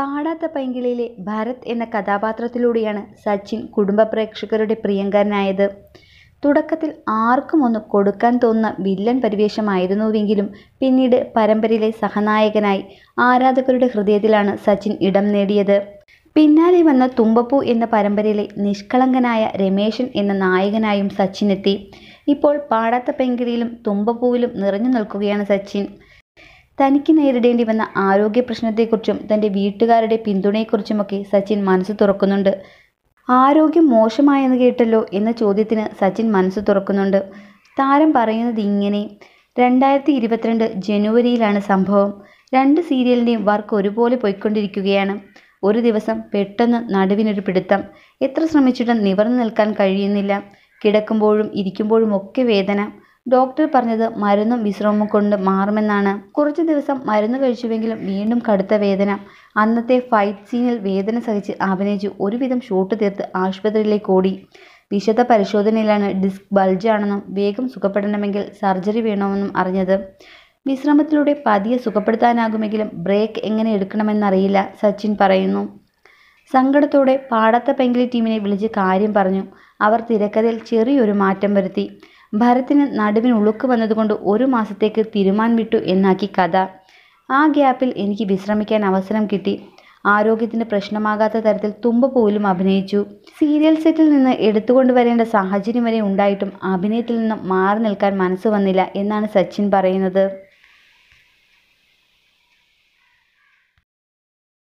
പാടാത്ത പൈങ്കിളിയിലെ ഭരത് എന്ന കഥാപാത്രത്തിലൂടെയാണ് സച്ചിൻ കുടുംബ പ്രേക്ഷകരുടെ പ്രിയങ്കരനായത് തുടക്കത്തിൽ ആർക്കും ഒന്ന് കൊടുക്കാൻ തോന്നുന്ന വില്ലൻ പരിവേഷമായിരുന്നുവെങ്കിലും പിന്നീട് പരമ്പരയിലെ സഹനായകനായി ആരാധകരുടെ ഹൃദയത്തിലാണ് സച്ചിൻ ഇടം നേടിയത് പിന്നാലെ വന്ന തുമ്പപ്പൂ എന്ന പരമ്പരയിലെ നിഷ്കളങ്കനായ രമേശൻ എന്ന നായകനായും സച്ചിനെത്തി ഇപ്പോൾ പാടാത്ത പെങ്കിളിയിലും തുമ്പപ്പൂവിലും നിറഞ്ഞു നിൽക്കുകയാണ് സച്ചിൻ തനിക്ക് നേരിടേണ്ടി വന്ന ആരോഗ്യ പ്രശ്നത്തെക്കുറിച്ചും തൻ്റെ വീട്ടുകാരുടെ പിന്തുണയെക്കുറിച്ചുമൊക്കെ സച്ചിൻ മനസ്സ് തുറക്കുന്നുണ്ട് ആരോഗ്യം മോശമായെന്ന് കേട്ടല്ലോ എന്ന ചോദ്യത്തിന് സച്ചിൻ മനസ്സ് തുറക്കുന്നുണ്ട് താരം പറയുന്നത് ഇങ്ങനെ രണ്ടായിരത്തി ഇരുപത്തിരണ്ട് ജനുവരിയിലാണ് സംഭവം രണ്ട് സീരിയലിൻ്റെയും വർക്ക് ഒരുപോലെ പോയിക്കൊണ്ടിരിക്കുകയാണ് ഒരു ദിവസം പെട്ടെന്ന് നടുവിനൊരു പിടുത്തം എത്ര ശ്രമിച്ചിട്ടും നിവർന്നു നിൽക്കാൻ കഴിയുന്നില്ല കിടക്കുമ്പോഴും ഇരിക്കുമ്പോഴും ഒക്കെ വേദന ഡോക്ടർ പറഞ്ഞത് മരുന്നും വിശ്രമവും കൊണ്ട് മാറുമെന്നാണ് കുറച്ചു ദിവസം മരുന്ന് കഴിച്ചുവെങ്കിലും വീണ്ടും കടുത്ത വേദന അന്നത്തെ ഫൈറ്റ് സീനിൽ വേദന സഹിച്ച് അഭിനയിച്ച് ഒരുവിധം ഷൂട്ട് തീർത്ത് ആശുപത്രിയിലേക്ക് ഓടി വിശദ പരിശോധനയിലാണ് ഡിസ്ക് ബൾജാണെന്നും വേഗം സുഖപ്പെടണമെങ്കിൽ സർജറി വേണമെന്നും അറിഞ്ഞത് വിശ്രമത്തിലൂടെ പതിയെ സുഖപ്പെടുത്താനാകുമെങ്കിലും ബ്രേക്ക് എങ്ങനെ എടുക്കണമെന്നറിയില്ല സച്ചിൻ പറയുന്നു സങ്കടത്തോടെ പാടത്ത പെങ്കിലി ടീമിനെ വിളിച്ച് കാര്യം പറഞ്ഞു അവർ തിരക്കഥയിൽ ചെറിയൊരു മാറ്റം വരുത്തി ഭരത്തിന് നടുവിന് ഉളുക്ക് വന്നതുകൊണ്ട് ഒരു മാസത്തേക്ക് തിരുമാൻ വിട്ടു എന്നാക്കി കഥ ആ ഗ്യാപ്പിൽ എനിക്ക് വിശ്രമിക്കാൻ അവസരം കിട്ടി ആരോഗ്യത്തിന് പ്രശ്നമാകാത്ത തരത്തിൽ പോലും അഭിനയിച്ചു സീരിയൽ സെറ്റിൽ നിന്ന് വരേണ്ട സാഹചര്യം വരെ ഉണ്ടായിട്ടും അഭിനയത്തിൽ നിന്ന് മാറി നിൽക്കാൻ മനസ്സ് വന്നില്ല എന്നാണ് സച്ചിൻ പറയുന്നത്